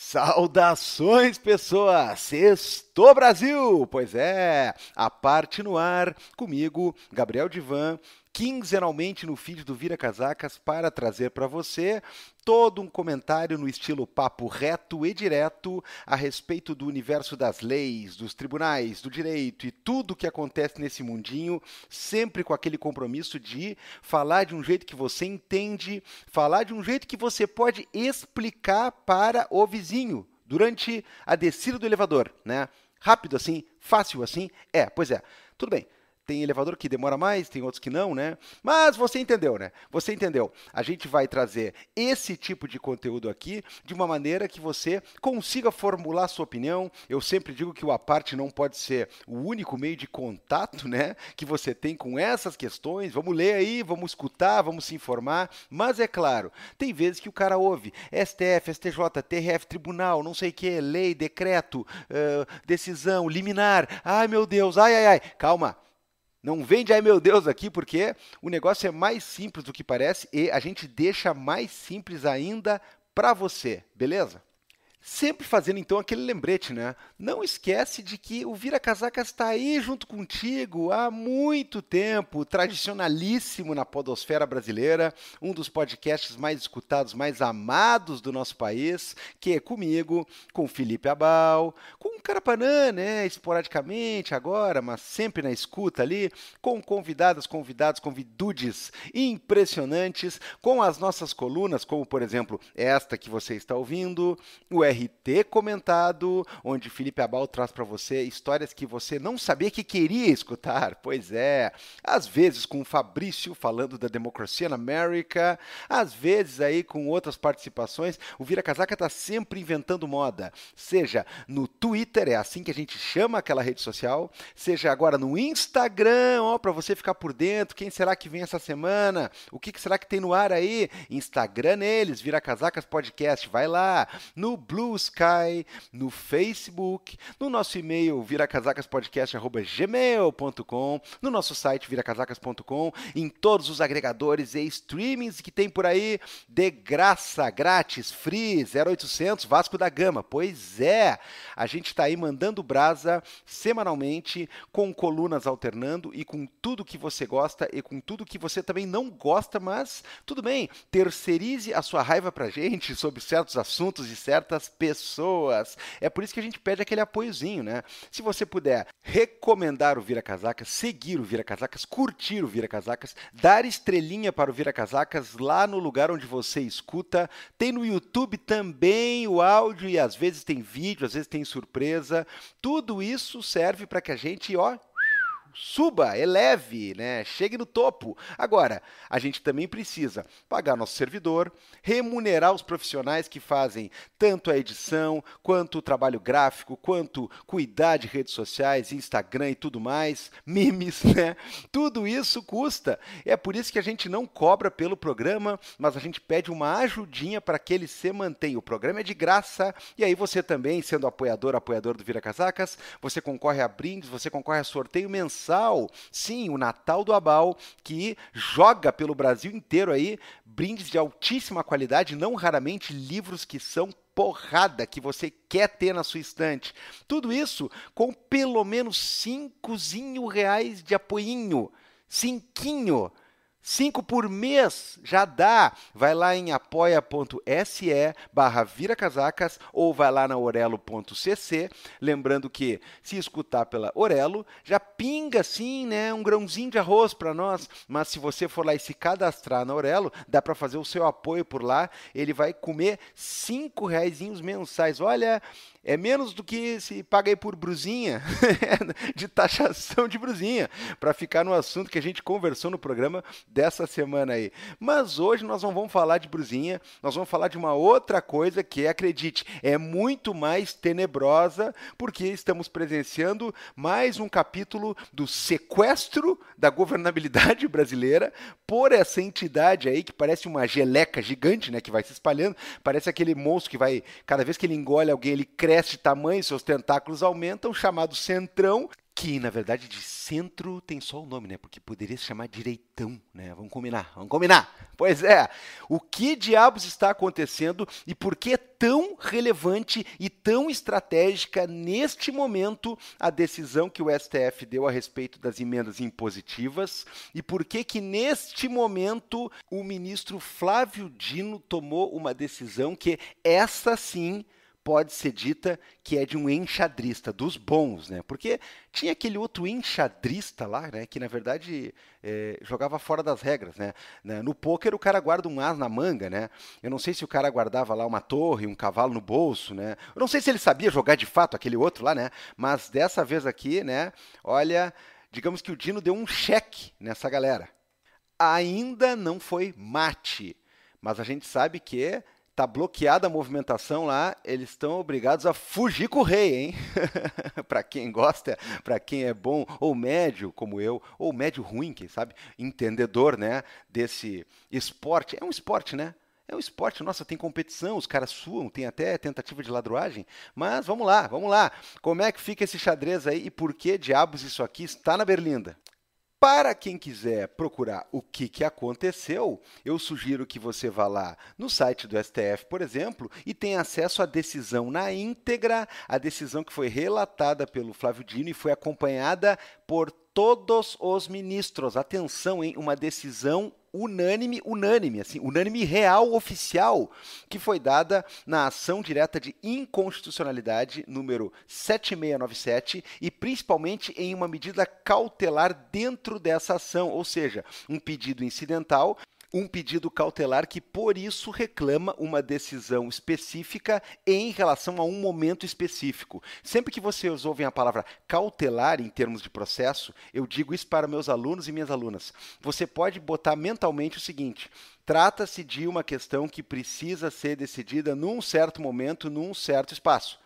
Saudações, pessoas! Sextou Brasil! Pois é, a parte no ar, comigo, Gabriel Divan, quinzenalmente no feed do Vira Casacas para trazer para você todo um comentário no estilo papo reto e direto a respeito do universo das leis, dos tribunais, do direito e tudo o que acontece nesse mundinho, sempre com aquele compromisso de falar de um jeito que você entende, falar de um jeito que você pode explicar para o vizinho durante a descida do elevador, né? Rápido assim, fácil assim, é, pois é. Tudo bem tem elevador que demora mais, tem outros que não, né? Mas você entendeu, né? Você entendeu. A gente vai trazer esse tipo de conteúdo aqui de uma maneira que você consiga formular sua opinião. Eu sempre digo que o aparte não pode ser o único meio de contato, né, que você tem com essas questões. Vamos ler aí, vamos escutar, vamos se informar, mas é claro, tem vezes que o cara ouve STF, STJ, TRF, tribunal, não sei o que, lei, decreto, uh, decisão, liminar. Ai, meu Deus. Ai, ai, ai. Calma não vende, ai meu Deus, aqui, porque o negócio é mais simples do que parece e a gente deixa mais simples ainda para você, beleza? Sempre fazendo então aquele lembrete, né? Não esquece de que o Vira Casacas está aí junto contigo há muito tempo, tradicionalíssimo na podosfera brasileira, um dos podcasts mais escutados, mais amados do nosso país, que é comigo, com Felipe Abal, com o Carapanã, né? Esporadicamente agora, mas sempre na escuta ali, com convidadas, convidados, convidudes impressionantes, com as nossas colunas, como por exemplo esta que você está ouvindo, o RT comentado, onde Felipe Abal traz para você histórias que você não sabia que queria escutar. Pois é, às vezes com o Fabrício falando da democracia na América, às vezes aí com outras participações. O Vira Casaca está sempre inventando moda, seja no Twitter, é assim que a gente chama aquela rede social, seja agora no Instagram, ó, para você ficar por dentro, quem será que vem essa semana? O que, que será que tem no ar aí? Instagram neles, Vira Casacas Podcast, vai lá. No Blue Blue Sky, no Facebook, no nosso e-mail viracasacaspodcast@gmail.com, no nosso site viracasacas.com, em todos os agregadores e streamings que tem por aí, de graça, grátis, free, 0800 Vasco da Gama. Pois é, a gente está aí mandando brasa semanalmente com colunas alternando e com tudo que você gosta e com tudo que você também não gosta, mas tudo bem, terceirize a sua raiva pra gente sobre certos assuntos e certas pessoas. É por isso que a gente pede aquele apoiozinho, né? Se você puder recomendar o Vira Casacas, seguir o Vira Casacas, curtir o Vira Casacas, dar estrelinha para o Vira Casacas lá no lugar onde você escuta. Tem no YouTube também o áudio e às vezes tem vídeo, às vezes tem surpresa. Tudo isso serve para que a gente, ó, suba, eleve, é né? Chegue no topo. Agora, a gente também precisa pagar nosso servidor, remunerar os profissionais que fazem tanto a edição, quanto o trabalho gráfico, quanto cuidar de redes sociais, Instagram e tudo mais, memes, né? Tudo isso custa. É por isso que a gente não cobra pelo programa, mas a gente pede uma ajudinha para que ele se mantenha. O programa é de graça e aí você também, sendo apoiador, apoiador do Vira Casacas, você concorre a brindes, você concorre a sorteio mensal sim, o Natal do Abal, que joga pelo Brasil inteiro aí brindes de altíssima qualidade, não raramente livros que são porrada que você quer ter na sua estante. Tudo isso com pelo menos cincozinho reais de apoinho. Cinquinho Cinco por mês já dá. Vai lá em apoia.se barra viracasacas ou vai lá na orelo.cc. Lembrando que se escutar pela Orelo, já pinga sim, né, um grãozinho de arroz para nós. Mas se você for lá e se cadastrar na Orelo, dá para fazer o seu apoio por lá. Ele vai comer cinco reais mensais. Olha, é menos do que se paga aí por brusinha, de taxação de brusinha, para ficar no assunto que a gente conversou no programa dessa semana aí. Mas hoje nós não vamos falar de brusinha, nós vamos falar de uma outra coisa que, acredite, é muito mais tenebrosa, porque estamos presenciando mais um capítulo do sequestro da governabilidade brasileira por essa entidade aí que parece uma geleca gigante, né, que vai se espalhando, parece aquele monstro que vai, cada vez que ele engole alguém, ele cresce de tamanho, seus tentáculos aumentam, chamado Centrão, que na verdade de centro tem só o nome, né? Porque poderia se chamar direitão, né? Vamos combinar, vamos combinar. Pois é, o que diabos está acontecendo e por que é tão relevante e tão estratégica neste momento a decisão que o STF deu a respeito das emendas impositivas e por que que neste momento o ministro Flávio Dino tomou uma decisão que essa sim pode ser dita que é de um enxadrista, dos bons, né? Porque tinha aquele outro enxadrista lá, né? Que na verdade é, jogava fora das regras, né? No poker o cara guarda um as na manga, né? Eu não sei se o cara guardava lá uma torre, um cavalo no bolso, né? Eu não sei se ele sabia jogar de fato aquele outro lá, né? Mas dessa vez aqui, né? Olha, digamos que o Dino deu um cheque nessa galera. Ainda não foi mate, mas a gente sabe que tá bloqueada a movimentação lá, eles estão obrigados a fugir com o rei, hein? para quem gosta, para quem é bom ou médio como eu, ou médio ruim, quem sabe, entendedor, né, desse esporte. É um esporte, né? É um esporte, nossa, tem competição, os caras suam, tem até tentativa de ladruagem. Mas vamos lá, vamos lá. Como é que fica esse xadrez aí e por que diabos isso aqui está na Berlinda? Para quem quiser procurar o que, que aconteceu, eu sugiro que você vá lá no site do STF, por exemplo, e tenha acesso à decisão na íntegra, a decisão que foi relatada pelo Flávio Dino e foi acompanhada por todos os ministros. Atenção, em uma decisão unânime, unânime, assim, unânime real oficial, que foi dada na ação direta de inconstitucionalidade número 7697 e principalmente em uma medida cautelar dentro dessa ação, ou seja, um pedido incidental um pedido cautelar que, por isso, reclama uma decisão específica em relação a um momento específico. Sempre que vocês ouvem a palavra cautelar em termos de processo, eu digo isso para meus alunos e minhas alunas. Você pode botar mentalmente o seguinte: trata-se de uma questão que precisa ser decidida num certo momento, num certo espaço.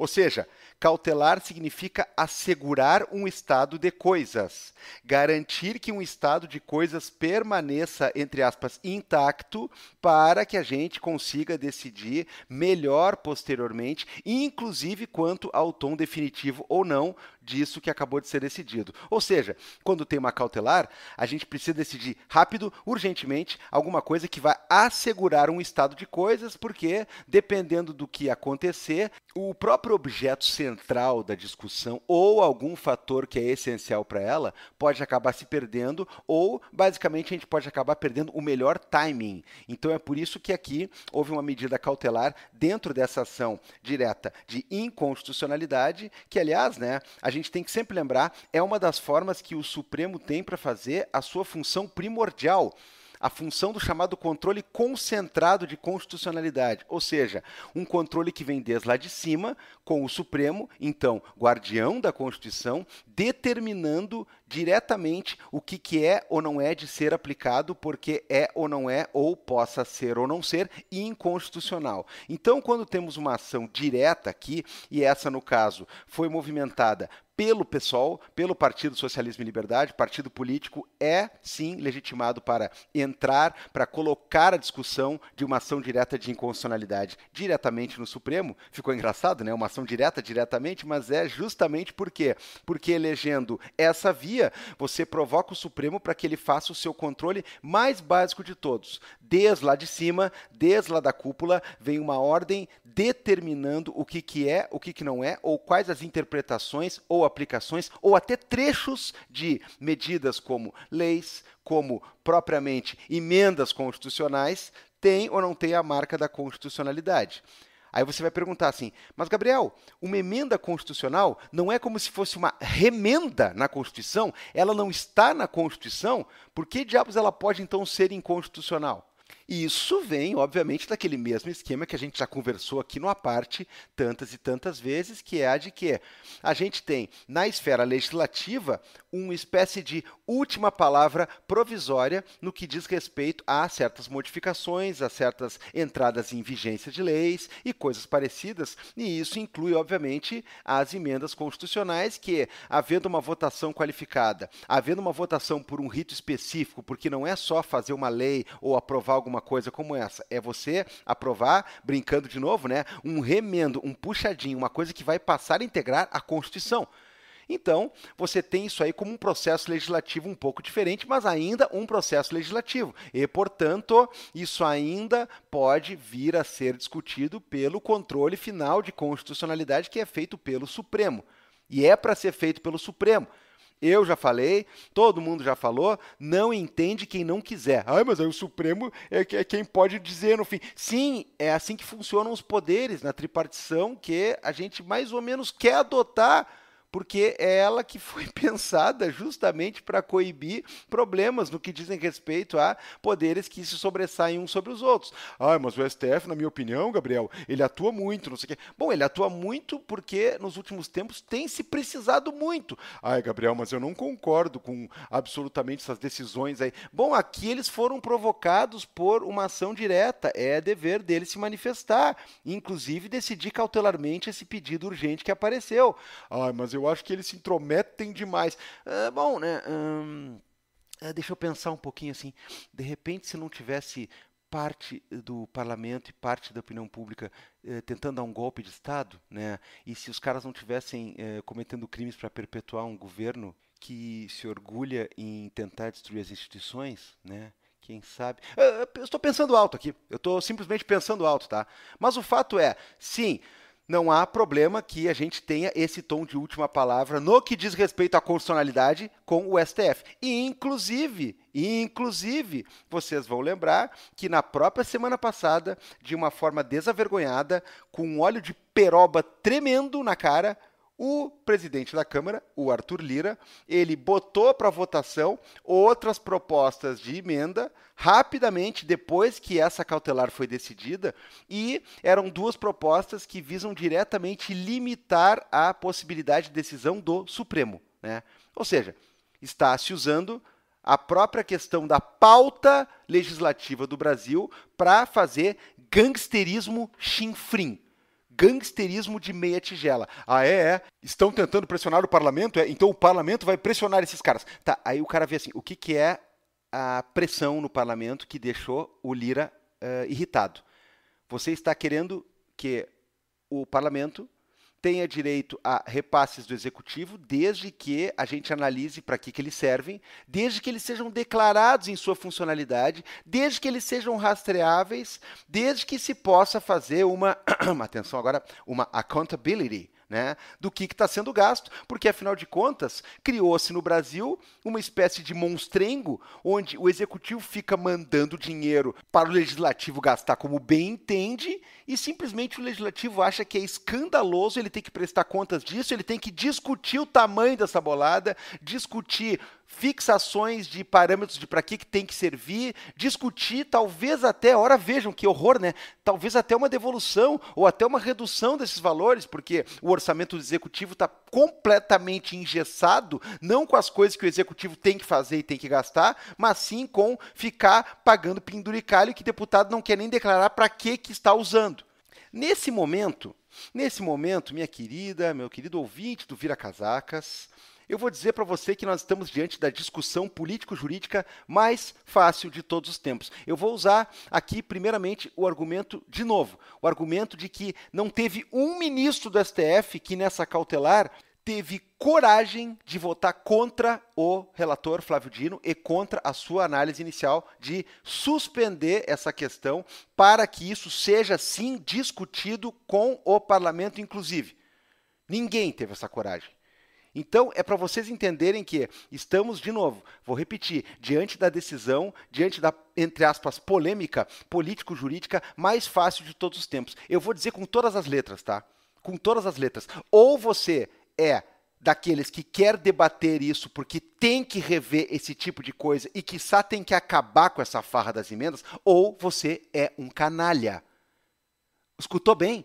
Ou seja, cautelar significa assegurar um estado de coisas, garantir que um estado de coisas permaneça, entre aspas, intacto, para que a gente consiga decidir melhor posteriormente, inclusive quanto ao tom definitivo ou não disso que acabou de ser decidido. Ou seja, quando tem uma cautelar, a gente precisa decidir rápido, urgentemente, alguma coisa que vai assegurar um estado de coisas, porque dependendo do que acontecer, o próprio objeto central da discussão ou algum fator que é essencial para ela pode acabar se perdendo ou, basicamente, a gente pode acabar perdendo o melhor timing. Então é por isso que aqui houve uma medida cautelar dentro dessa ação direta de inconstitucionalidade, que aliás, né, a gente gente tem que sempre lembrar, é uma das formas que o Supremo tem para fazer a sua função primordial, a função do chamado controle concentrado de constitucionalidade, ou seja, um controle que vem desde lá de cima, com o Supremo, então guardião da Constituição, determinando diretamente o que, que é ou não é de ser aplicado, porque é ou não é, ou possa ser ou não ser, inconstitucional. Então, quando temos uma ação direta aqui, e essa no caso foi movimentada pelo pessoal, pelo Partido Socialismo e Liberdade, partido político, é sim legitimado para entrar, para colocar a discussão de uma ação direta de inconstitucionalidade diretamente no Supremo. Ficou engraçado, né? Uma ação direta diretamente, mas é justamente por quê? Porque elegendo essa via, você provoca o Supremo para que ele faça o seu controle mais básico de todos desde lá de cima, desde lá da cúpula, vem uma ordem determinando o que, que é, o que, que não é, ou quais as interpretações ou aplicações, ou até trechos de medidas como leis, como propriamente emendas constitucionais, tem ou não tem a marca da constitucionalidade. Aí você vai perguntar assim: mas Gabriel, uma emenda constitucional não é como se fosse uma remenda na Constituição? Ela não está na Constituição? Por que diabos ela pode então ser inconstitucional? E isso vem, obviamente, daquele mesmo esquema que a gente já conversou aqui numa parte tantas e tantas vezes, que é a de que a gente tem na esfera legislativa uma espécie de última palavra provisória no que diz respeito a certas modificações, a certas entradas em vigência de leis e coisas parecidas, e isso inclui, obviamente, as emendas constitucionais que, havendo uma votação qualificada, havendo uma votação por um rito específico, porque não é só fazer uma lei ou aprovar alguma uma coisa como essa. É você aprovar, brincando de novo, né, um remendo, um puxadinho, uma coisa que vai passar a integrar a Constituição. Então, você tem isso aí como um processo legislativo um pouco diferente, mas ainda um processo legislativo. E, portanto, isso ainda pode vir a ser discutido pelo controle final de constitucionalidade que é feito pelo Supremo. E é para ser feito pelo Supremo eu já falei, todo mundo já falou, não entende quem não quiser. Ah, mas aí o Supremo é, é, quem pode dizer no fim. Sim, é assim que funcionam os poderes na tripartição que a gente mais ou menos quer adotar porque é ela que foi pensada justamente para coibir problemas no que dizem respeito a poderes que se sobressaem uns sobre os outros. Ah, mas o STF, na minha opinião, Gabriel, ele atua muito, não sei o quê. Bom, ele atua muito porque nos últimos tempos tem se precisado muito. Ai, Gabriel, mas eu não concordo com absolutamente essas decisões aí. Bom, aqui eles foram provocados por uma ação direta. É dever deles se manifestar, inclusive decidir cautelarmente esse pedido urgente que apareceu. Ai, mas eu eu acho que eles se intrometem demais. É, bom, né? Hum, deixa eu pensar um pouquinho assim. De repente, se não tivesse parte eh, do parlamento e parte da opinião pública eh, tentando dar um golpe de Estado, né? E se os caras não tivessem eh, cometendo crimes para perpetuar um governo que se orgulha em tentar destruir as instituições, né? Quem sabe? Ah, eu estou pensando alto aqui. Eu estou simplesmente pensando alto, tá? Mas o fato é, sim, não há problema que a gente tenha esse tom de última palavra no que diz respeito à constitucionalidade com o STF. E, inclusive, inclusive, vocês vão lembrar que na própria semana passada, de uma forma desavergonhada, com um óleo de peroba tremendo na cara, o presidente da Câmara, o Arthur Lira, ele botou para votação outras propostas de emenda rapidamente depois que essa cautelar foi decidida e eram duas propostas que visam diretamente limitar a possibilidade de decisão do Supremo, né? Ou seja, está se usando a própria questão da pauta legislativa do Brasil para fazer gangsterismo chinfrim gangsterismo de meia tigela. Ah, é, é. Estão tentando pressionar o parlamento? É, então o parlamento vai pressionar esses caras. Tá, aí o cara vê assim, o que, que é a pressão no parlamento que deixou o Lira uh, irritado? Você está querendo que o parlamento tenha direito a repasses do executivo, desde que a gente analise para que, que eles servem, desde que eles sejam declarados em sua funcionalidade, desde que eles sejam rastreáveis, desde que se possa fazer uma, atenção agora, uma accountability né, do que está sendo gasto, porque afinal de contas criou-se no Brasil uma espécie de monstrengo onde o executivo fica mandando dinheiro para o legislativo gastar como bem entende e simplesmente o legislativo acha que é escandaloso ele tem que prestar contas disso, ele tem que discutir o tamanho dessa bolada, discutir fixações de parâmetros de para que, que tem que servir, discutir, talvez até, ora vejam que horror, né? Talvez até uma devolução ou até uma redução desses valores, porque o orçamento do executivo está completamente engessado, não com as coisas que o executivo tem que fazer e tem que gastar, mas sim com ficar pagando penduricalho que deputado não quer nem declarar para que, que está usando. Nesse momento, nesse momento, minha querida, meu querido ouvinte do Vira Casacas, eu vou dizer para você que nós estamos diante da discussão político-jurídica mais fácil de todos os tempos. Eu vou usar aqui, primeiramente, o argumento de novo: o argumento de que não teve um ministro do STF que nessa cautelar teve coragem de votar contra o relator Flávio Dino e contra a sua análise inicial de suspender essa questão para que isso seja sim discutido com o parlamento inclusive. Ninguém teve essa coragem. Então, é para vocês entenderem que estamos, de novo, vou repetir, diante da decisão, diante da, entre aspas, polêmica político-jurídica mais fácil de todos os tempos. Eu vou dizer com todas as letras, tá? Com todas as letras. Ou você é daqueles que quer debater isso porque tem que rever esse tipo de coisa e que só tem que acabar com essa farra das emendas, ou você é um canalha. Escutou bem?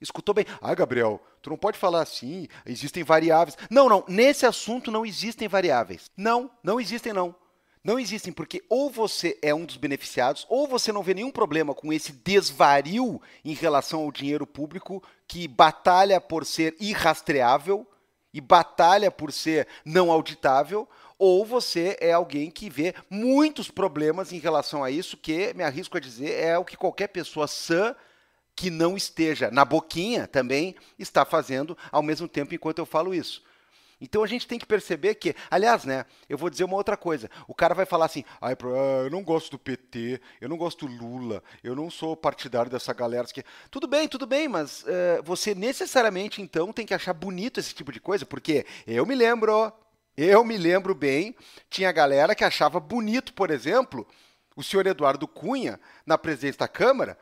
Escutou bem? Ah, Gabriel, tu não pode falar assim, existem variáveis. Não, não, nesse assunto não existem variáveis. Não, não existem não. Não existem, porque ou você é um dos beneficiados, ou você não vê nenhum problema com esse desvario em relação ao dinheiro público que batalha por ser irrastreável e batalha por ser não auditável, ou você é alguém que vê muitos problemas em relação a isso, que me arrisco a dizer é o que qualquer pessoa sã que não esteja na boquinha também está fazendo ao mesmo tempo enquanto eu falo isso. Então a gente tem que perceber que, aliás, né, eu vou dizer uma outra coisa. O cara vai falar assim: ah, eu não gosto do PT, eu não gosto do Lula, eu não sou partidário dessa galera. Tudo bem, tudo bem, mas uh, você necessariamente então tem que achar bonito esse tipo de coisa, porque eu me lembro, eu me lembro bem, tinha galera que achava bonito, por exemplo, o senhor Eduardo Cunha, na presidência da Câmara,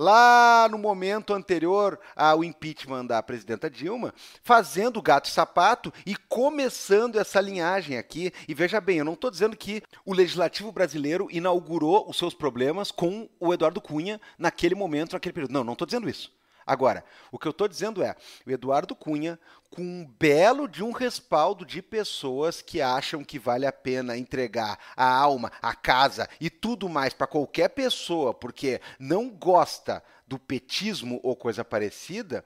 lá no momento anterior ao impeachment da presidenta Dilma, fazendo gato e sapato e começando essa linhagem aqui. E veja bem, eu não estou dizendo que o legislativo brasileiro inaugurou os seus problemas com o Eduardo Cunha naquele momento, naquele período. Não, não estou dizendo isso. Agora, o que eu estou dizendo é, o Eduardo Cunha, com um belo de um respaldo de pessoas que acham que vale a pena entregar a alma, a casa e tudo mais para qualquer pessoa porque não gosta do petismo ou coisa parecida,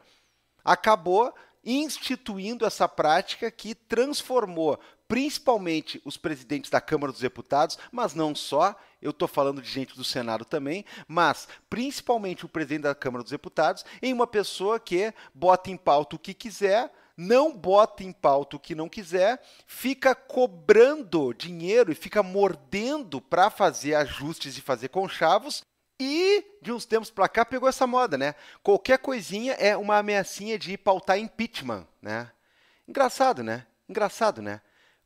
acabou instituindo essa prática que transformou principalmente os presidentes da Câmara dos Deputados, mas não só, eu estou falando de gente do Senado também, mas principalmente o presidente da Câmara dos Deputados, em uma pessoa que bota em pauta o que quiser, não bota em pauta o que não quiser, fica cobrando dinheiro e fica mordendo para fazer ajustes e fazer conchavos. E de uns tempos para cá pegou essa moda, né? Qualquer coisinha é uma ameaçinha de pautar impeachment, né? Engraçado, né? Engraçado, né?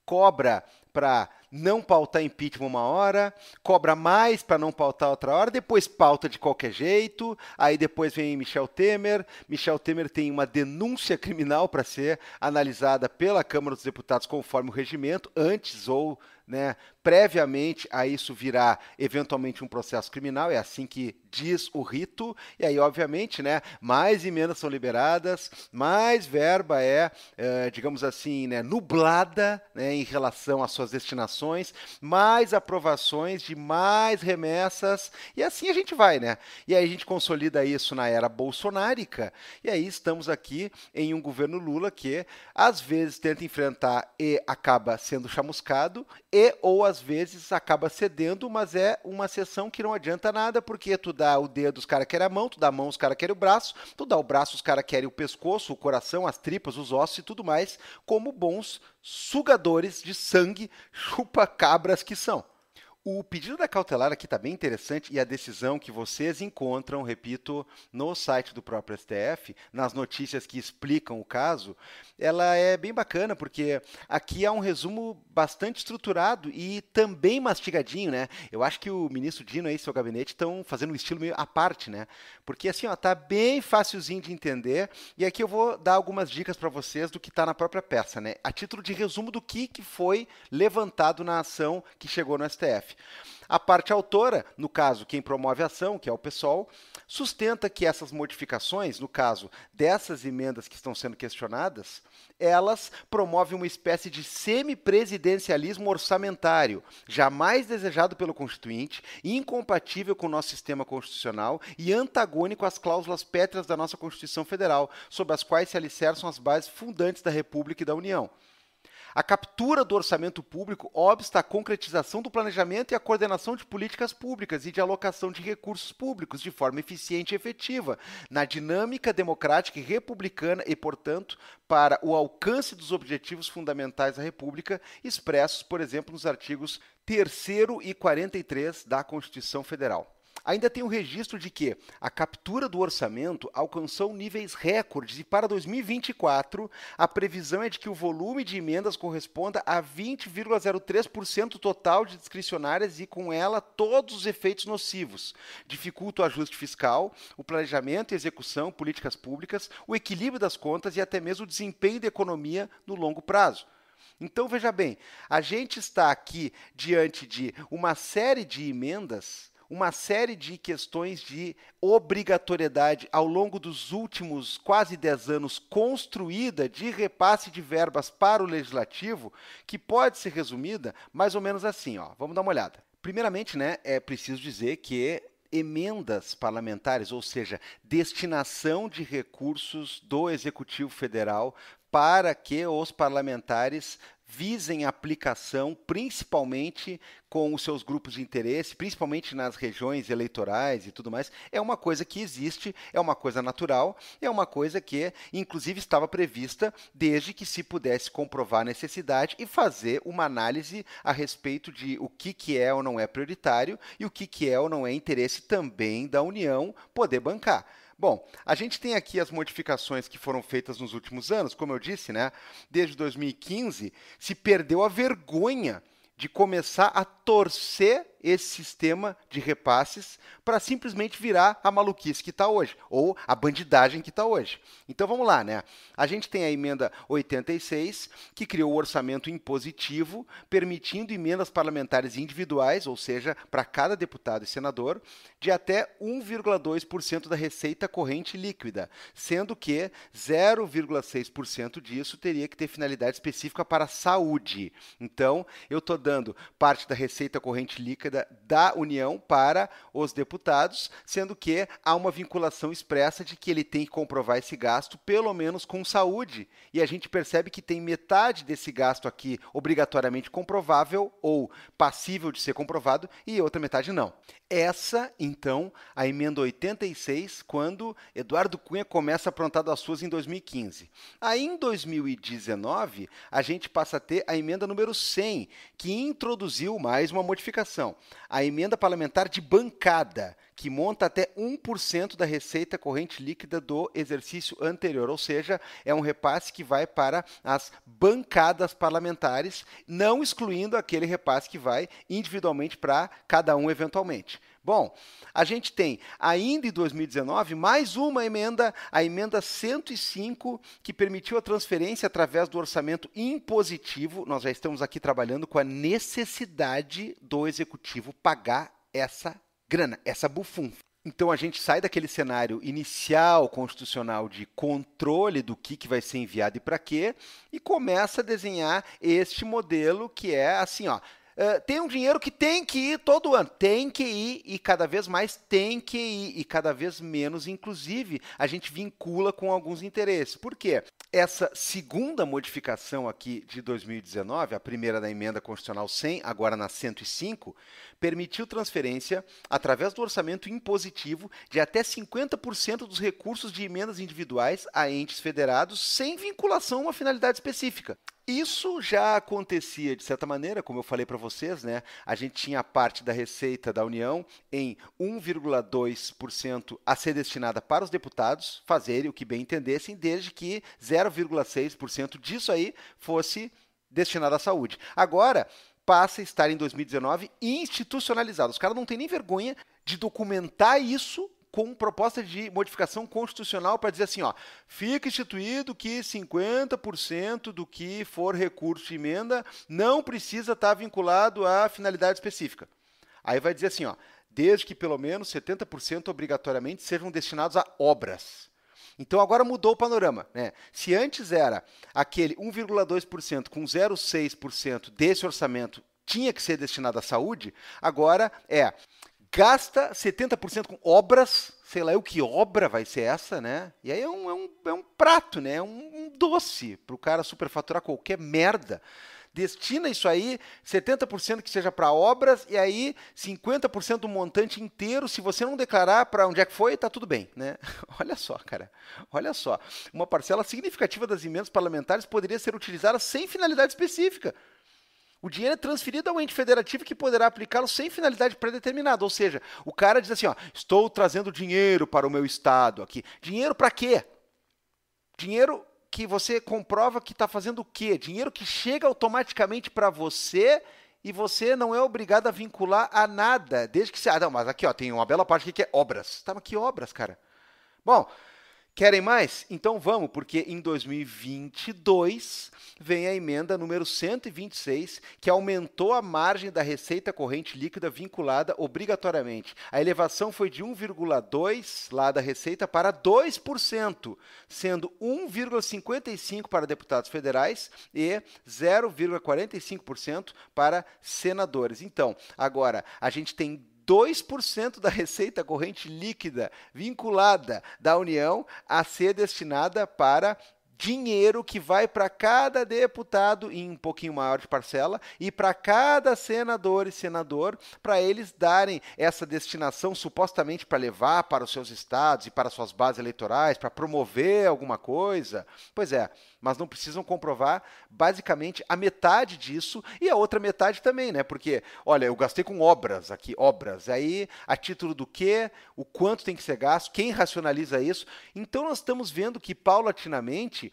cobra para não pautar impeachment uma hora, cobra mais para não pautar outra hora, depois pauta de qualquer jeito, aí depois vem Michel Temer. Michel Temer tem uma denúncia criminal para ser analisada pela Câmara dos Deputados conforme o regimento, antes ou né, previamente a isso virá eventualmente um processo criminal, é assim que diz o rito, e aí, obviamente, né, mais emendas são liberadas, mais verba é, é digamos assim, né, nublada né, em relação às suas destinações, mais aprovações de mais remessas, e assim a gente vai, né? E aí a gente consolida isso na era bolsonárica, e aí estamos aqui em um governo Lula que às vezes tenta enfrentar e acaba sendo chamuscado, e ou às às vezes acaba cedendo, mas é uma sessão que não adianta nada, porque tu dá o dedo, os caras querem a mão, tu dá a mão, os caras querem o braço, tu dá o braço, os caras querem o pescoço, o coração, as tripas, os ossos e tudo mais, como bons sugadores de sangue chupa-cabras que são. O pedido da cautelar aqui está bem interessante e a decisão que vocês encontram, repito, no site do próprio STF, nas notícias que explicam o caso, ela é bem bacana porque aqui há um resumo bastante estruturado e também mastigadinho, né? Eu acho que o ministro Dino e seu gabinete estão fazendo um estilo meio à parte, né? Porque assim, ó, tá bem facilzinho de entender e aqui eu vou dar algumas dicas para vocês do que está na própria peça, né? A título de resumo do que, que foi levantado na ação que chegou no STF. A parte autora, no caso quem promove a ação, que é o PSOL, sustenta que essas modificações, no caso dessas emendas que estão sendo questionadas, elas promovem uma espécie de semipresidencialismo orçamentário, jamais desejado pelo Constituinte, incompatível com o nosso sistema constitucional e antagônico às cláusulas pétreas da nossa Constituição Federal, sob as quais se alicerçam as bases fundantes da República e da União. A captura do orçamento público obsta à concretização do planejamento e a coordenação de políticas públicas e de alocação de recursos públicos de forma eficiente e efetiva, na dinâmica democrática e republicana e, portanto, para o alcance dos objetivos fundamentais da República, expressos, por exemplo, nos artigos 3 e 43 da Constituição Federal. Ainda tem o um registro de que a captura do orçamento alcançou níveis recordes e para 2024 a previsão é de que o volume de emendas corresponda a 20,03% total de discricionárias e com ela todos os efeitos nocivos. Dificulta o ajuste fiscal, o planejamento e execução, políticas públicas, o equilíbrio das contas e até mesmo o desempenho da economia no longo prazo. Então veja bem, a gente está aqui diante de uma série de emendas uma série de questões de obrigatoriedade ao longo dos últimos quase 10 anos construída de repasse de verbas para o legislativo, que pode ser resumida mais ou menos assim, ó. Vamos dar uma olhada. Primeiramente, né, é preciso dizer que emendas parlamentares, ou seja, destinação de recursos do Executivo Federal para que os parlamentares visem a aplicação, principalmente com os seus grupos de interesse, principalmente nas regiões eleitorais e tudo mais, é uma coisa que existe, é uma coisa natural, é uma coisa que, inclusive, estava prevista desde que se pudesse comprovar a necessidade e fazer uma análise a respeito de o que, que é ou não é prioritário e o que, que é ou não é interesse também da União poder bancar. Bom, a gente tem aqui as modificações que foram feitas nos últimos anos, como eu disse, né? Desde 2015 se perdeu a vergonha de começar a torcer esse sistema de repasses para simplesmente virar a maluquice que está hoje, ou a bandidagem que está hoje. Então vamos lá, né? A gente tem a emenda 86, que criou o orçamento impositivo, permitindo emendas parlamentares individuais, ou seja, para cada deputado e senador, de até 1,2% da receita corrente líquida, sendo que 0,6% disso teria que ter finalidade específica para a saúde. Então, eu estou dando parte da receita corrente líquida década da União para os deputados, sendo que há uma vinculação expressa de que ele tem que comprovar esse gasto, pelo menos com saúde. E a gente percebe que tem metade desse gasto aqui obrigatoriamente comprovável ou passível de ser comprovado e outra metade não. Essa, então, a emenda 86, quando Eduardo Cunha começa a aprontar das suas em 2015. Aí em 2019, a gente passa a ter a emenda número 100, que introduziu mais uma modificação a emenda parlamentar de bancada, que monta até 1% da receita corrente líquida do exercício anterior, ou seja, é um repasse que vai para as bancadas parlamentares, não excluindo aquele repasse que vai individualmente para cada um eventualmente. Bom, a gente tem ainda em 2019 mais uma emenda, a emenda 105, que permitiu a transferência através do orçamento impositivo. Nós já estamos aqui trabalhando com a necessidade do executivo pagar essa grana, essa bufunfa. Então a gente sai daquele cenário inicial constitucional de controle do que, que vai ser enviado e para quê e começa a desenhar este modelo que é assim, ó, ah, tem um dinheiro que tem que ir todo ano. Tem que ir e cada vez mais tem que ir e cada vez menos, inclusive, a gente vincula com alguns interesses. Por quê? Essa segunda modificação aqui de 2019, a primeira da emenda constitucional 100, agora na 105, permitiu transferência através do orçamento impositivo de até 50% dos recursos de emendas individuais a entes federados sem vinculação a uma finalidade específica. Isso já acontecia de certa maneira, como eu falei para vocês, né? A gente tinha a parte da receita da União em 1,2% a ser destinada para os deputados fazerem o que bem entendessem, desde que 0,6% disso aí fosse destinado à saúde. Agora passa a estar em 2019 institucionalizado. Os caras não têm nem vergonha de documentar isso com proposta de modificação constitucional para dizer assim, ó, fica instituído que 50% do que for recurso de emenda não precisa estar tá vinculado à finalidade específica. Aí vai dizer assim, ó, desde que pelo menos 70% obrigatoriamente sejam destinados a obras. Então agora mudou o panorama. Né? Se antes era aquele 1,2% com 0,6% desse orçamento tinha que ser destinado à saúde, agora é gasta 70% com obras, sei lá o que obra vai ser essa, né? E aí é um, é um, é um prato, né? É um, um doce para o cara superfaturar qualquer merda. Destina isso aí, 70% que seja para obras, e aí 50% do montante inteiro, se você não declarar para onde é que foi, tá tudo bem, né? Olha só, cara, olha só. Uma parcela significativa das emendas parlamentares poderia ser utilizada sem finalidade específica. O dinheiro é transferido ao ente federativo que poderá aplicá-lo sem finalidade pré-determinada. Ou seja, o cara diz assim: ó, estou trazendo dinheiro para o meu estado aqui. Dinheiro para quê? Dinheiro que você comprova que está fazendo o quê? Dinheiro que chega automaticamente para você e você não é obrigado a vincular a nada, desde que você. Ah, não, mas aqui ó, tem uma bela parte aqui que é obras. Tá, mas que obras, cara? Bom, Querem mais? Então vamos, porque em 2022 vem a emenda número 126, que aumentou a margem da receita corrente líquida vinculada obrigatoriamente. A elevação foi de 1,2 lá da receita para 2%, sendo 1,55 para deputados federais e 0,45% para senadores. Então, agora a gente tem 2% da receita corrente líquida vinculada da União a ser destinada para dinheiro que vai para cada deputado em um pouquinho maior de parcela e para cada senador e senador para eles darem essa destinação supostamente para levar para os seus estados e para suas bases eleitorais, para promover alguma coisa. Pois é, mas não precisam comprovar basicamente a metade disso e a outra metade também, né? Porque, olha, eu gastei com obras aqui, obras. Aí, a título do quê? o quanto tem que ser gasto, quem racionaliza isso. Então, nós estamos vendo que paulatinamente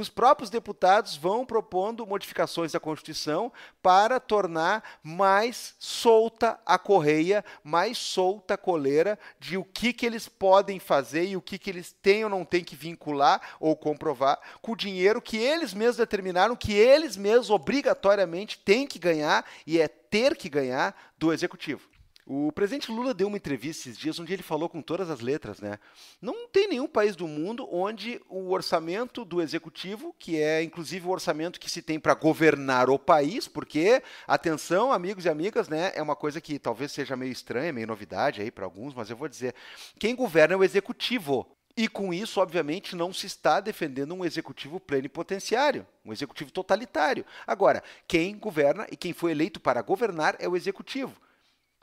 os próprios deputados vão propondo modificações à Constituição para tornar mais solta a correia, mais solta a coleira de o que, que eles podem fazer e o que, que eles têm ou não têm que vincular ou comprovar com o dinheiro que eles mesmos determinaram, que eles mesmos obrigatoriamente têm que ganhar e é ter que ganhar do Executivo. O presidente Lula deu uma entrevista esses dias onde ele falou com todas as letras, né? Não tem nenhum país do mundo onde o orçamento do executivo, que é inclusive o orçamento que se tem para governar o país, porque, atenção, amigos e amigas, né? É uma coisa que talvez seja meio estranha, meio novidade aí para alguns, mas eu vou dizer: quem governa é o executivo. E com isso, obviamente, não se está defendendo um executivo plenipotenciário, um executivo totalitário. Agora, quem governa e quem foi eleito para governar é o executivo.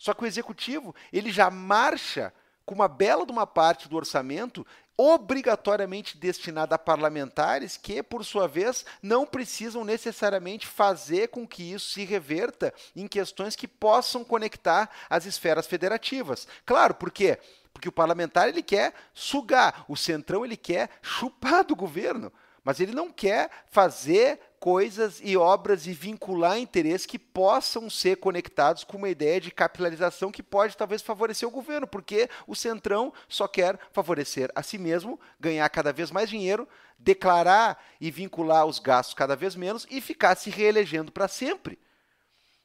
Só que o executivo, ele já marcha com uma bela de uma parte do orçamento obrigatoriamente destinada a parlamentares que, por sua vez, não precisam necessariamente fazer com que isso se reverta em questões que possam conectar as esferas federativas. Claro, por quê? Porque o parlamentar ele quer sugar, o centrão ele quer chupar do governo. Mas ele não quer fazer coisas e obras e vincular interesses que possam ser conectados com uma ideia de capitalização que pode talvez favorecer o governo, porque o Centrão só quer favorecer a si mesmo, ganhar cada vez mais dinheiro, declarar e vincular os gastos cada vez menos e ficar se reelegendo para sempre.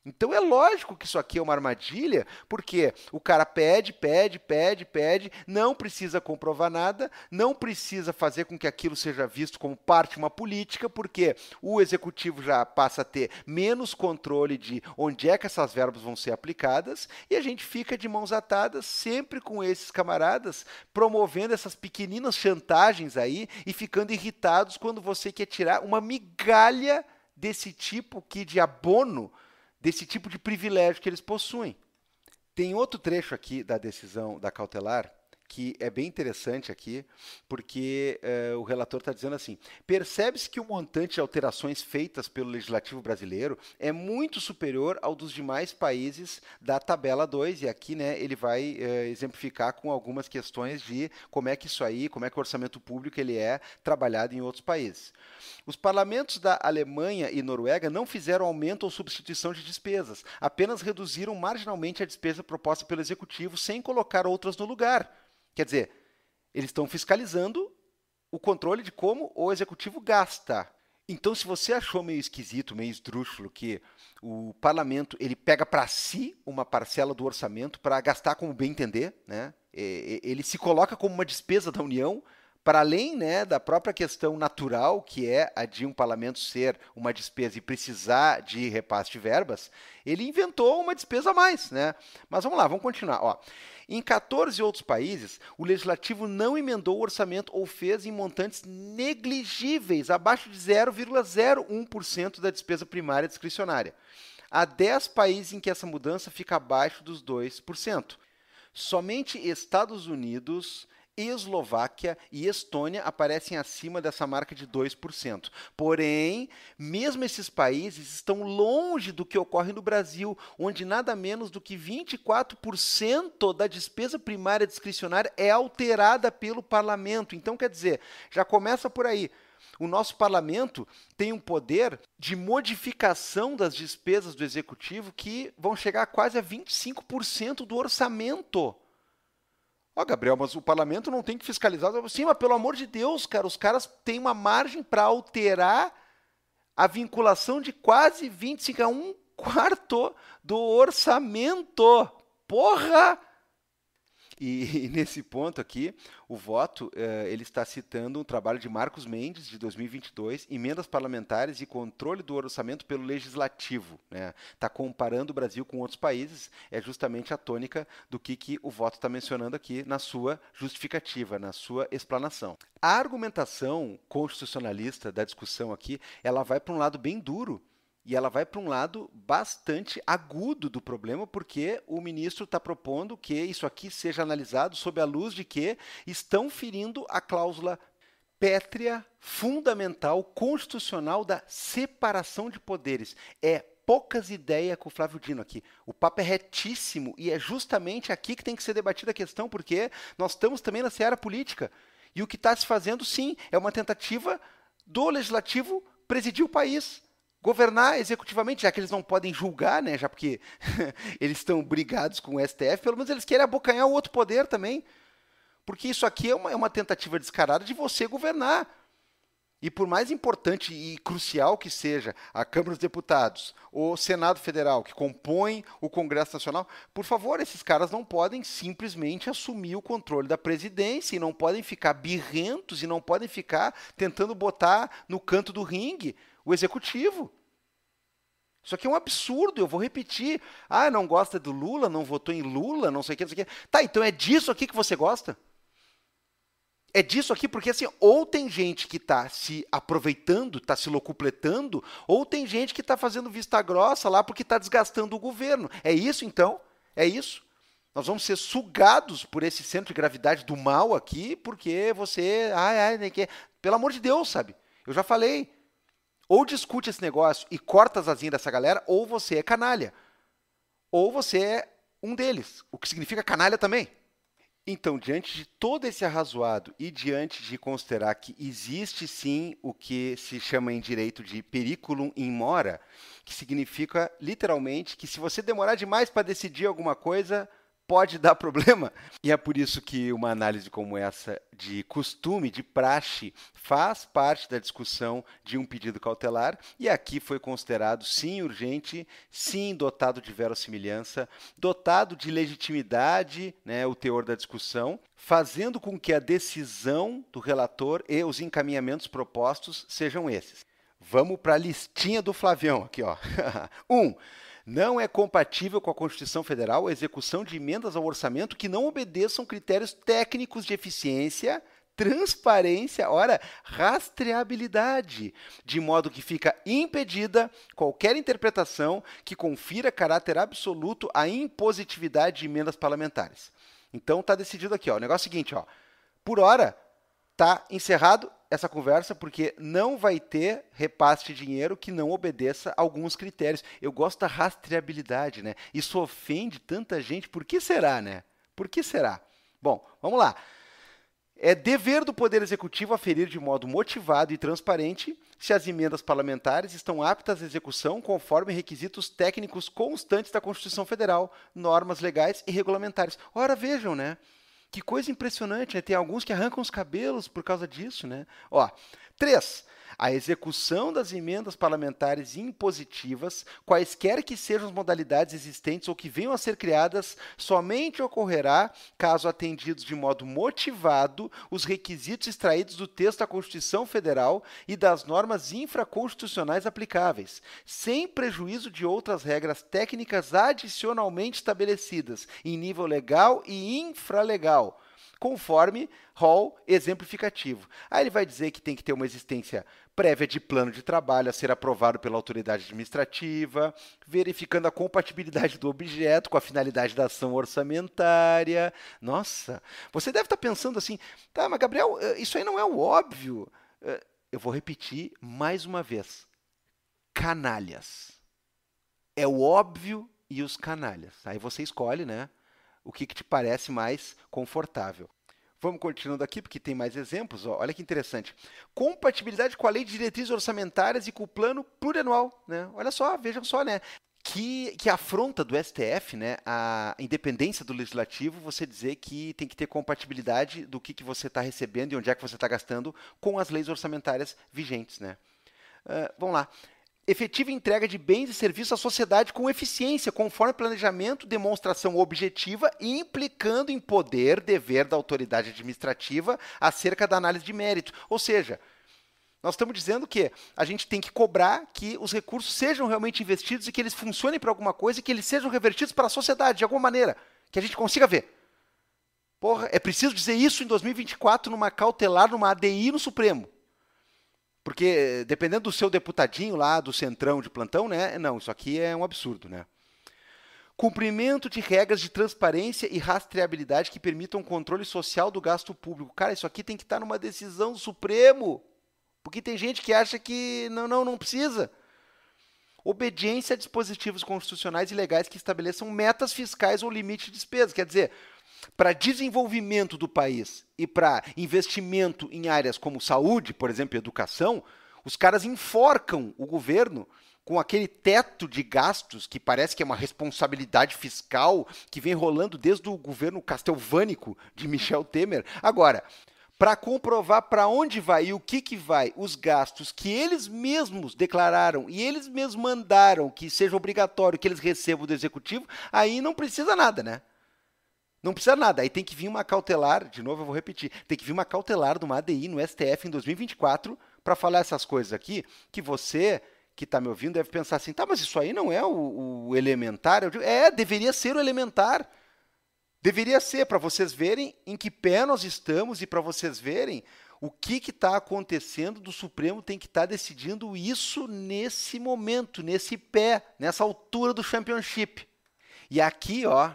Então é lógico que isso aqui é uma armadilha, porque o cara pede, pede, pede, pede, não precisa comprovar nada, não precisa fazer com que aquilo seja visto como parte de uma política, porque o executivo já passa a ter menos controle de onde é que essas verbas vão ser aplicadas e a gente fica de mãos atadas sempre com esses camaradas promovendo essas pequeninas chantagens aí e ficando irritados quando você quer tirar uma migalha desse tipo que de abono desse tipo de privilégio que eles possuem. Tem outro trecho aqui da decisão da cautelar que é bem interessante aqui, porque eh, o relator está dizendo assim: percebe-se que o montante de alterações feitas pelo legislativo brasileiro é muito superior ao dos demais países da tabela 2, e aqui né, ele vai eh, exemplificar com algumas questões de como é que isso aí, como é que o orçamento público ele é trabalhado em outros países. Os parlamentos da Alemanha e Noruega não fizeram aumento ou substituição de despesas, apenas reduziram marginalmente a despesa proposta pelo executivo sem colocar outras no lugar. Quer dizer, eles estão fiscalizando o controle de como o executivo gasta. Então, se você achou meio esquisito, meio esdrúxulo que o parlamento ele pega para si uma parcela do orçamento para gastar como bem entender, né? Ele se coloca como uma despesa da União para além né, da própria questão natural, que é a de um parlamento ser uma despesa e precisar de repasse de verbas, ele inventou uma despesa a mais. Né? Mas vamos lá, vamos continuar. Ó. Em 14 outros países, o legislativo não emendou o orçamento ou fez em montantes negligíveis, abaixo de 0,01% da despesa primária discricionária. Há 10 países em que essa mudança fica abaixo dos 2%. Somente Estados Unidos, Eslováquia e Estônia aparecem acima dessa marca de 2%. Porém, mesmo esses países estão longe do que ocorre no Brasil, onde nada menos do que 24% da despesa primária discricionária é alterada pelo parlamento. Então, quer dizer, já começa por aí. O nosso parlamento tem um poder de modificação das despesas do executivo que vão chegar quase a 25% do orçamento. Ó, oh, Gabriel, mas o parlamento não tem que fiscalizar. Sim, mas pelo amor de Deus, cara, os caras têm uma margem para alterar a vinculação de quase 25 a é um quarto do orçamento. Porra! E, e nesse ponto aqui, o voto eh, ele está citando um trabalho de Marcos Mendes de 2022, emendas parlamentares e controle do orçamento pelo legislativo. Está né? Tá comparando o Brasil com outros países. É justamente a tônica do que, que o voto está mencionando aqui na sua justificativa, na sua explanação. A argumentação constitucionalista da discussão aqui, ela vai para um lado bem duro e ela vai para um lado bastante agudo do problema, porque o ministro está propondo que isso aqui seja analisado sob a luz de que estão ferindo a cláusula pétrea fundamental constitucional da separação de poderes. É poucas ideias com o Flávio Dino aqui. O papo é retíssimo e é justamente aqui que tem que ser debatida a questão, porque nós estamos também na seara política. E o que está se fazendo, sim, é uma tentativa do legislativo presidir o país governar executivamente, já que eles não podem julgar, né? Já porque eles estão brigados com o STF, pelo menos eles querem abocanhar o outro poder também. Porque isso aqui é uma, é uma tentativa descarada de você governar. E por mais importante e crucial que seja a Câmara dos Deputados, o Senado Federal, que compõe o Congresso Nacional, por favor, esses caras não podem simplesmente assumir o controle da presidência e não podem ficar birrentos e não podem ficar tentando botar no canto do ringue o executivo. Isso aqui é um absurdo, eu vou repetir. Ah, não gosta do Lula, não votou em Lula, não sei o que, não sei o que. Tá, então é disso aqui que você gosta? É disso aqui, porque assim, ou tem gente que está se aproveitando, está se locupletando, ou tem gente que está fazendo vista grossa lá porque está desgastando o governo. É isso então? É isso? Nós vamos ser sugados por esse centro de gravidade do mal aqui, porque você. Ai, ai, nem que. É. Pelo amor de Deus, sabe? Eu já falei. Ou discute esse negócio e corta as asinhas dessa galera, ou você é canalha. Ou você é um deles, o que significa canalha também. Então, diante de todo esse arrazoado e diante de considerar que existe sim o que se chama em direito de periculum in mora, que significa literalmente que se você demorar demais para decidir alguma coisa, pode dar problema. E é por isso que uma análise como essa de costume, de praxe, faz parte da discussão de um pedido cautelar e aqui foi considerado sim urgente, sim dotado de verossimilhança, dotado de legitimidade, né, o teor da discussão, fazendo com que a decisão do relator e os encaminhamentos propostos sejam esses. Vamos para a listinha do Flavião aqui, ó. 1. um, não é compatível com a Constituição Federal a execução de emendas ao orçamento que não obedeçam critérios técnicos de eficiência, transparência, ora, rastreabilidade, de modo que fica impedida qualquer interpretação que confira caráter absoluto à impositividade de emendas parlamentares. Então tá decidido aqui, ó. O negócio é o seguinte, ó. Por hora, tá encerrado essa conversa porque não vai ter repasse de dinheiro que não obedeça a alguns critérios. Eu gosto da rastreabilidade, né? Isso ofende tanta gente. Por que será, né? Por que será? Bom, vamos lá. É dever do Poder Executivo aferir de modo motivado e transparente se as emendas parlamentares estão aptas à execução conforme requisitos técnicos constantes da Constituição Federal, normas legais e regulamentares. Ora, vejam, né? Que coisa impressionante, né? Tem alguns que arrancam os cabelos por causa disso, né? Ó, três, a execução das emendas parlamentares impositivas, quaisquer que sejam as modalidades existentes ou que venham a ser criadas, somente ocorrerá caso atendidos de modo motivado os requisitos extraídos do texto da Constituição Federal e das normas infraconstitucionais aplicáveis, sem prejuízo de outras regras técnicas adicionalmente estabelecidas em nível legal e infralegal conforme Hall exemplificativo. Aí ele vai dizer que tem que ter uma existência prévia de plano de trabalho a ser aprovado pela autoridade administrativa, verificando a compatibilidade do objeto com a finalidade da ação orçamentária. Nossa, você deve estar pensando assim, tá, mas Gabriel, eh, isso aí não é o óbvio. Eh, eu vou repetir mais uma vez. Canalhas. É o óbvio e os canalhas. Aí você escolhe, né? o que, que te parece mais confortável. Vamos continuando aqui, porque tem mais exemplos. Ó. Olha que interessante. Compatibilidade com a Lei de Diretrizes Orçamentárias e com o Plano Plurianual. Né? Olha só, vejam só, né? Que, que afronta do STF, né, a independência do legislativo, você dizer que tem que ter compatibilidade do que, que você está recebendo e onde é que você está gastando com as leis orçamentárias vigentes. Né? Uh, vamos lá efetiva entrega de bens e serviços à sociedade com eficiência, conforme planejamento, demonstração objetiva e implicando em poder, dever da autoridade administrativa acerca da análise de mérito. Ou seja, nós estamos dizendo que a gente tem que cobrar que os recursos sejam realmente investidos e que eles funcionem para alguma coisa e que eles sejam revertidos para a sociedade de alguma maneira, que a gente consiga ver. Porra, é preciso dizer isso em 2024 numa cautelar, numa ADI no Supremo. Porque dependendo do seu deputadinho lá, do centrão de plantão, né? Não, isso aqui é um absurdo, né? Cumprimento de regras de transparência e rastreabilidade que permitam controle social do gasto público. Cara, isso aqui tem que estar numa decisão do Supremo. Porque tem gente que acha que não, não, não precisa. Obediência a dispositivos constitucionais e legais que estabeleçam metas fiscais ou limite de despesa. Quer dizer, para desenvolvimento do país e para investimento em áreas como saúde, por exemplo, educação, os caras enforcam o governo com aquele teto de gastos que parece que é uma responsabilidade fiscal que vem rolando desde o governo castelvânico de Michel Temer. Agora, para comprovar para onde vai e o que, que vai os gastos que eles mesmos declararam e eles mesmos mandaram que seja obrigatório que eles recebam do executivo, aí não precisa nada, né? Não precisa nada. Aí tem que vir uma cautelar, de novo eu vou repetir, tem que vir uma cautelar de uma ADI no STF em 2024 para falar essas coisas aqui que você que está me ouvindo deve pensar assim, tá, mas isso aí não é o, o elementar? Eu digo, é, deveria ser o elementar. Deveria ser, para vocês verem em que pé nós estamos e para vocês verem o que está acontecendo do Supremo tem que estar tá decidindo isso nesse momento, nesse pé, nessa altura do championship. E aqui, ó,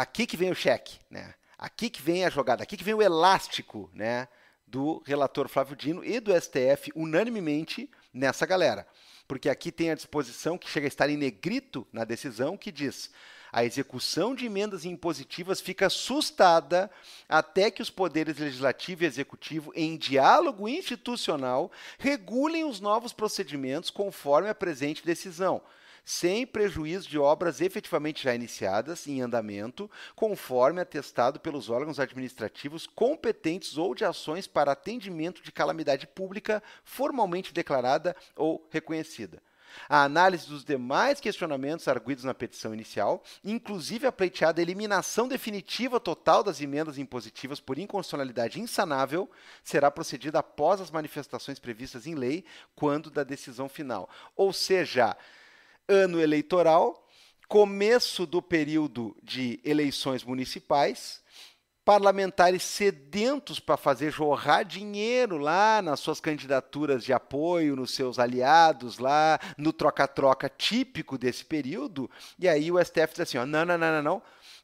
aqui que vem o cheque, né? Aqui que vem a jogada, aqui que vem o elástico, né? Do relator Flávio Dino e do STF unanimemente nessa galera. Porque aqui tem a disposição que chega a estar em negrito na decisão que diz: a execução de emendas impositivas fica sustada até que os poderes legislativo e executivo, em diálogo institucional, regulem os novos procedimentos conforme a presente decisão sem prejuízo de obras efetivamente já iniciadas em andamento, conforme atestado pelos órgãos administrativos competentes ou de ações para atendimento de calamidade pública formalmente declarada ou reconhecida. A análise dos demais questionamentos arguidos na petição inicial, inclusive a pleiteada eliminação definitiva total das emendas impositivas por inconstitucionalidade insanável, será procedida após as manifestações previstas em lei, quando da decisão final. Ou seja, ano eleitoral, começo do período de eleições municipais, parlamentares sedentos para fazer jorrar dinheiro lá nas suas candidaturas de apoio, nos seus aliados lá, no troca-troca típico desse período. E aí o STF diz assim: ó, não, não, não, não, não,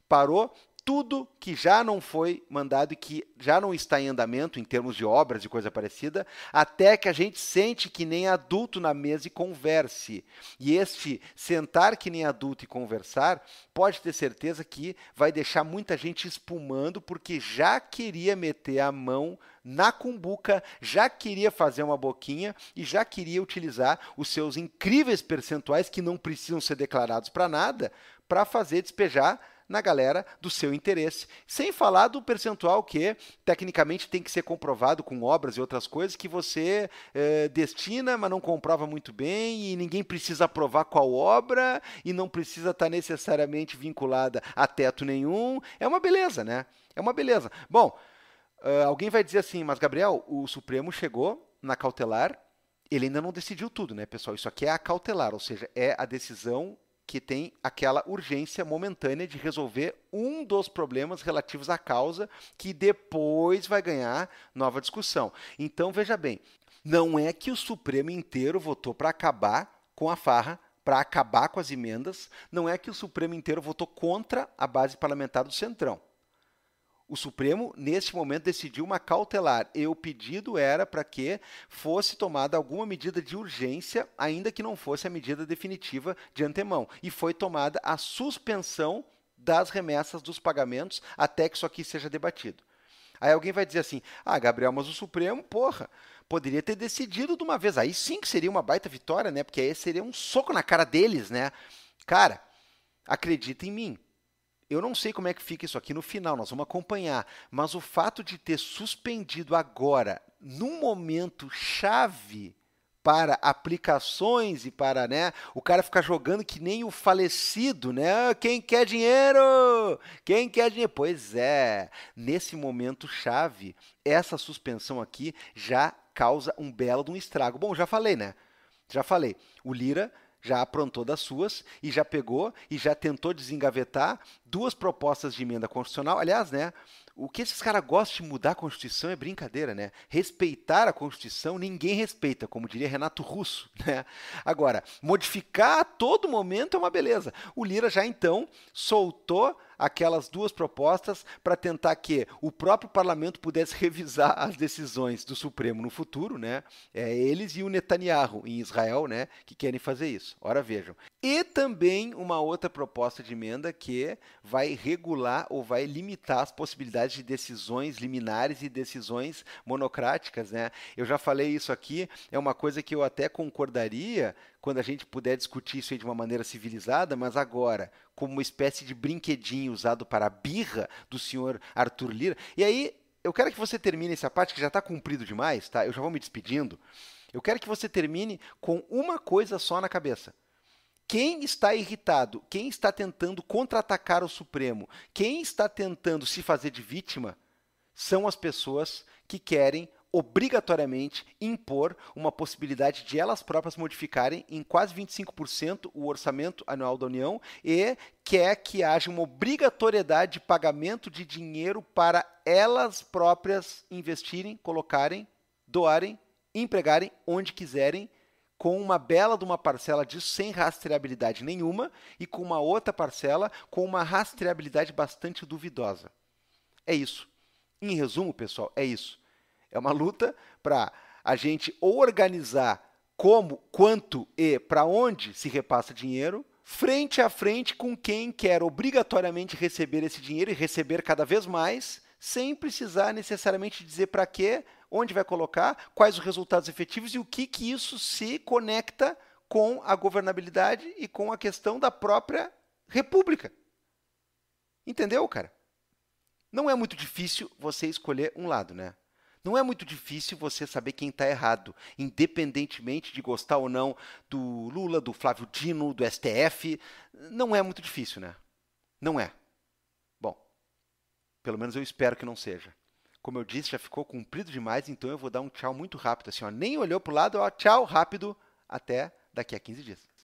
parou, tudo que já não foi mandado e que já não está em andamento em termos de obras e coisa parecida, até que a gente sente que nem adulto na mesa e converse. E este sentar que nem adulto e conversar, pode ter certeza que vai deixar muita gente espumando porque já queria meter a mão na cumbuca, já queria fazer uma boquinha e já queria utilizar os seus incríveis percentuais que não precisam ser declarados para nada, para fazer despejar na galera do seu interesse. Sem falar do percentual que, tecnicamente, tem que ser comprovado com obras e outras coisas que você eh, destina, mas não comprova muito bem, e ninguém precisa provar qual obra, e não precisa estar tá necessariamente vinculada a teto nenhum. É uma beleza, né? É uma beleza. Bom, uh, alguém vai dizer assim, mas Gabriel, o Supremo chegou na cautelar ele ainda não decidiu tudo, né, pessoal? Isso aqui é a cautelar, ou seja, é a decisão que tem aquela urgência momentânea de resolver um dos problemas relativos à causa, que depois vai ganhar nova discussão. Então, veja bem, não é que o Supremo inteiro votou para acabar com a farra para acabar com as emendas, não é que o Supremo inteiro votou contra a base parlamentar do Centrão. O Supremo, neste momento, decidiu uma cautelar e o pedido era para que fosse tomada alguma medida de urgência, ainda que não fosse a medida definitiva de antemão. E foi tomada a suspensão das remessas dos pagamentos até que isso aqui seja debatido. Aí alguém vai dizer assim: ah, Gabriel, mas o Supremo, porra, poderia ter decidido de uma vez. Aí sim que seria uma baita vitória, né? Porque aí seria um soco na cara deles, né? Cara, acredita em mim. Eu não sei como é que fica isso aqui no final, nós vamos acompanhar, mas o fato de ter suspendido agora, num momento chave para aplicações e para, né, o cara ficar jogando que nem o falecido, né? Ah, quem quer dinheiro? Quem quer dinheiro? Pois é, nesse momento chave, essa suspensão aqui já causa um belo de um estrago. Bom, já falei, né? Já falei. O Lira já aprontou das suas e já pegou e já tentou desengavetar duas propostas de emenda constitucional. Aliás, né? O que esses caras gostam de mudar a Constituição é brincadeira, né? Respeitar a Constituição ninguém respeita, como diria Renato Russo, né? Agora, modificar a todo momento é uma beleza. O Lira já então soltou aquelas duas propostas para tentar que o próprio parlamento pudesse revisar as decisões do Supremo no futuro, né? É eles e o Netanyahu em Israel, né, que querem fazer isso. Ora vejam. E também uma outra proposta de emenda que vai regular ou vai limitar as possibilidades de decisões liminares e decisões monocráticas, né? Eu já falei isso aqui, é uma coisa que eu até concordaria quando a gente puder discutir isso de uma maneira civilizada, mas agora, como uma espécie de brinquedinho usado para a birra do senhor Arthur Lira. E aí, eu quero que você termine essa parte, que já está cumprido demais, tá? Eu já vou me despedindo. Eu quero que você termine com uma coisa só na cabeça. Quem está irritado, quem está tentando contra-atacar o Supremo, quem está tentando se fazer de vítima, são as pessoas que querem obrigatoriamente impor uma possibilidade de elas próprias modificarem em quase 25% o orçamento anual da União e quer que haja uma obrigatoriedade de pagamento de dinheiro para elas próprias investirem, colocarem, doarem, empregarem onde quiserem com uma bela de uma parcela disso sem rastreabilidade nenhuma e com uma outra parcela com uma rastreabilidade bastante duvidosa. É isso. Em resumo, pessoal, é isso. É uma luta para a gente organizar como, quanto e para onde se repassa dinheiro, frente a frente com quem quer obrigatoriamente receber esse dinheiro e receber cada vez mais, sem precisar necessariamente dizer para quê, onde vai colocar, quais os resultados efetivos e o que, que isso se conecta com a governabilidade e com a questão da própria república. Entendeu, cara? Não é muito difícil você escolher um lado, né? Não é muito difícil você saber quem está errado, independentemente de gostar ou não do Lula, do Flávio Dino, do STF. Não é muito difícil, né? Não é. Bom, pelo menos eu espero que não seja. Como eu disse, já ficou cumprido demais, então eu vou dar um tchau muito rápido, assim, ó. Nem olhou para o lado, ó, tchau, rápido, até daqui a 15 dias.